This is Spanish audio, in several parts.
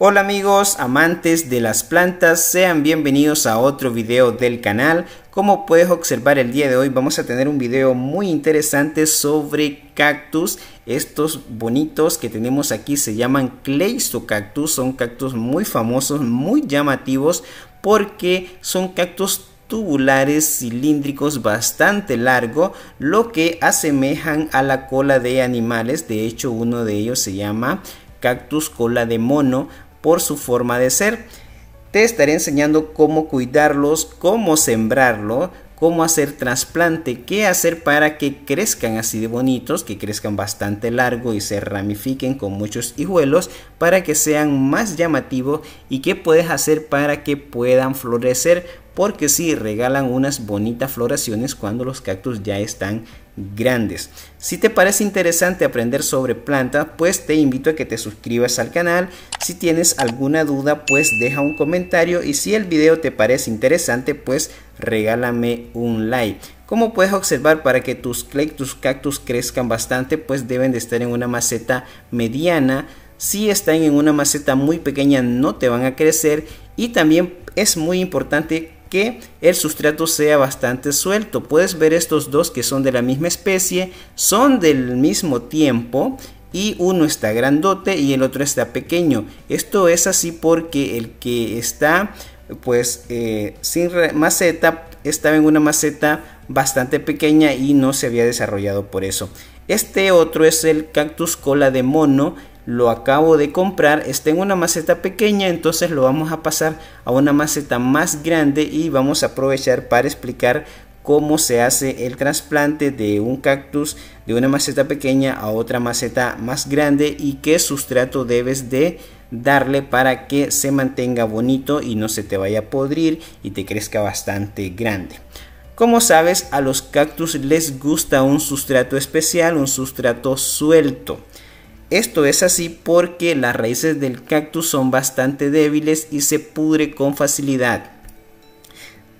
Hola amigos amantes de las plantas, sean bienvenidos a otro video del canal. Como puedes observar el día de hoy vamos a tener un video muy interesante sobre cactus. Estos bonitos que tenemos aquí se llaman cactus, son cactus muy famosos, muy llamativos porque son cactus tubulares cilíndricos bastante largo lo que asemejan a la cola de animales de hecho uno de ellos se llama cactus cola de mono por su forma de ser. Te estaré enseñando cómo cuidarlos, cómo sembrarlo, cómo hacer trasplante, qué hacer para que crezcan así de bonitos, que crezcan bastante largo y se ramifiquen con muchos hijuelos para que sean más llamativos y qué puedes hacer para que puedan florecer porque sí regalan unas bonitas floraciones cuando los cactus ya están grandes. Si te parece interesante aprender sobre planta, pues te invito a que te suscribas al canal. Si tienes alguna duda, pues deja un comentario y si el video te parece interesante, pues regálame un like. Como puedes observar, para que tus cactus crezcan bastante, pues deben de estar en una maceta mediana. Si están en una maceta muy pequeña, no te van a crecer. Y también es muy importante que el sustrato sea bastante suelto. Puedes ver estos dos que son de la misma especie, son del mismo tiempo y uno está grandote y el otro está pequeño. Esto es así porque el que está pues eh, sin maceta estaba en una maceta bastante pequeña y no se había desarrollado por eso. Este otro es el cactus cola de mono, lo acabo de comprar, está en una maceta pequeña, entonces lo vamos a pasar a una maceta más grande y vamos a aprovechar para explicar cómo se hace el trasplante de un cactus de una maceta pequeña a otra maceta más grande y qué sustrato debes de darle para que se mantenga bonito y no se te vaya a podrir y te crezca bastante grande. Como sabes, a los cactus les gusta un sustrato especial, un sustrato suelto. Esto es así porque las raíces del cactus son bastante débiles y se pudre con facilidad.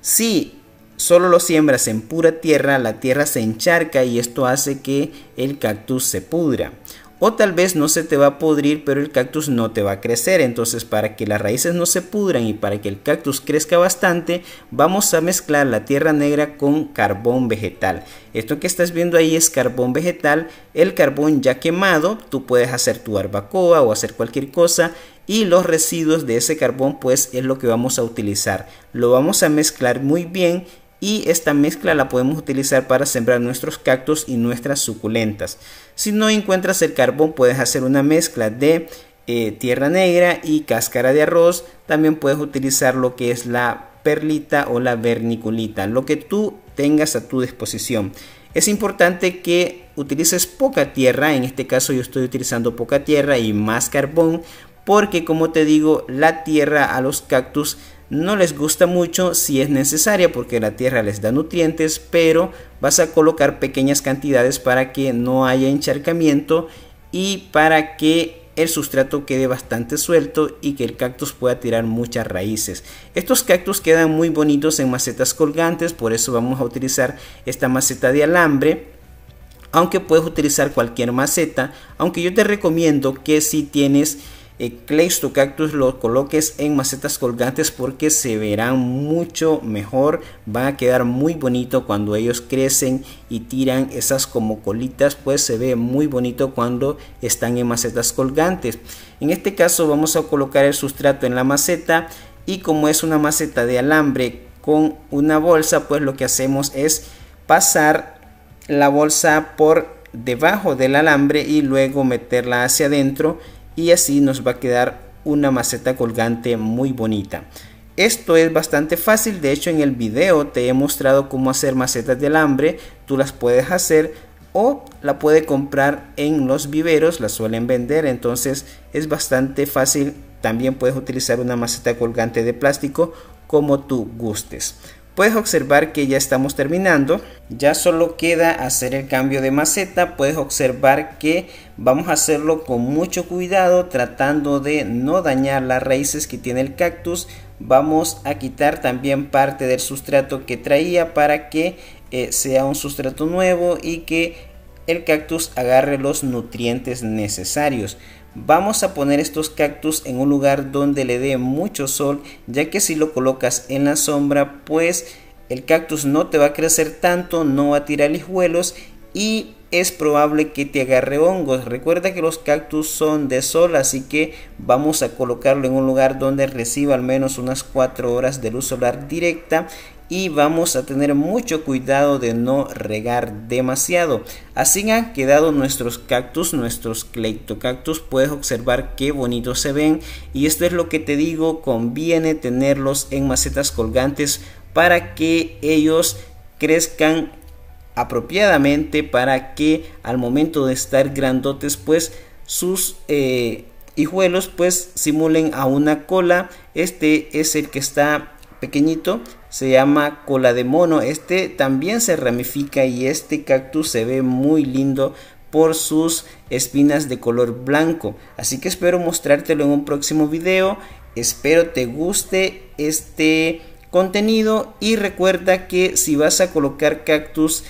Si solo lo siembras en pura tierra, la tierra se encharca y esto hace que el cactus se pudra. O tal vez no se te va a pudrir, pero el cactus no te va a crecer. Entonces, para que las raíces no se pudran y para que el cactus crezca bastante, vamos a mezclar la tierra negra con carbón vegetal. Esto que estás viendo ahí es carbón vegetal. El carbón ya quemado, tú puedes hacer tu barbacoa o hacer cualquier cosa y los residuos de ese carbón pues es lo que vamos a utilizar. Lo vamos a mezclar muy bien y esta mezcla la podemos utilizar para sembrar nuestros cactus y nuestras suculentas. Si no encuentras el carbón puedes hacer una mezcla de eh, tierra negra y cáscara de arroz. También puedes utilizar lo que es la perlita o la verniculita, lo que tú tengas a tu disposición. Es importante que utilices poca tierra, en este caso yo estoy utilizando poca tierra y más carbón, porque como te digo, la tierra a los cactus no les gusta mucho si es necesaria porque la tierra les da nutrientes, pero vas a colocar pequeñas cantidades para que no haya encharcamiento y para que el sustrato quede bastante suelto y que el cactus pueda tirar muchas raíces. Estos cactus quedan muy bonitos en macetas colgantes, por eso vamos a utilizar esta maceta de alambre aunque puedes utilizar cualquier maceta, aunque yo te recomiendo que si tienes eh, cactus lo coloques en macetas colgantes porque se verán mucho mejor va a quedar muy bonito cuando ellos crecen y tiran esas como colitas pues se ve muy bonito cuando están en macetas colgantes en este caso vamos a colocar el sustrato en la maceta y como es una maceta de alambre con una bolsa pues lo que hacemos es pasar la bolsa por debajo del alambre y luego meterla hacia adentro y así nos va a quedar una maceta colgante muy bonita. Esto es bastante fácil, de hecho en el video te he mostrado cómo hacer macetas de alambre, tú las puedes hacer o la puedes comprar en los viveros, las suelen vender, entonces es bastante fácil. También puedes utilizar una maceta colgante de plástico como tú gustes. Puedes observar que ya estamos terminando. Ya solo queda hacer el cambio de maceta. Puedes observar que vamos a hacerlo con mucho cuidado tratando de no dañar las raíces que tiene el cactus. Vamos a quitar también parte del sustrato que traía para que eh, sea un sustrato nuevo y que el cactus agarre los nutrientes necesarios. Vamos a poner estos cactus en un lugar donde le dé mucho sol, ya que si lo colocas en la sombra, pues el cactus no te va a crecer tanto, no va a tirar hijuelos y es probable que te agarre hongos. Recuerda que los cactus son de sol, así que vamos a colocarlo en un lugar donde reciba al menos unas 4 horas de luz solar directa y vamos a tener mucho cuidado de no regar demasiado. Así han quedado nuestros cactus, nuestros cleitocactus. Puedes observar qué bonitos se ven y esto es lo que te digo, conviene tenerlos en macetas colgantes para que ellos crezcan apropiadamente para que al momento de estar grandotes pues sus eh, hijuelos pues simulen a una cola este es el que está pequeñito se llama cola de mono este también se ramifica y este cactus se ve muy lindo por sus espinas de color blanco así que espero mostrártelo en un próximo video espero te guste este contenido y recuerda que si vas a colocar cactus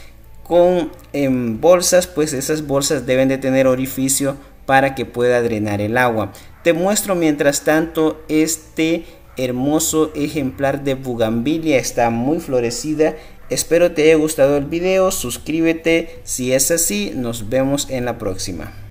con bolsas, pues esas bolsas deben de tener orificio para que pueda drenar el agua. Te muestro mientras tanto este hermoso ejemplar de bugambilia, está muy florecida. Espero te haya gustado el video, suscríbete si es así, nos vemos en la próxima.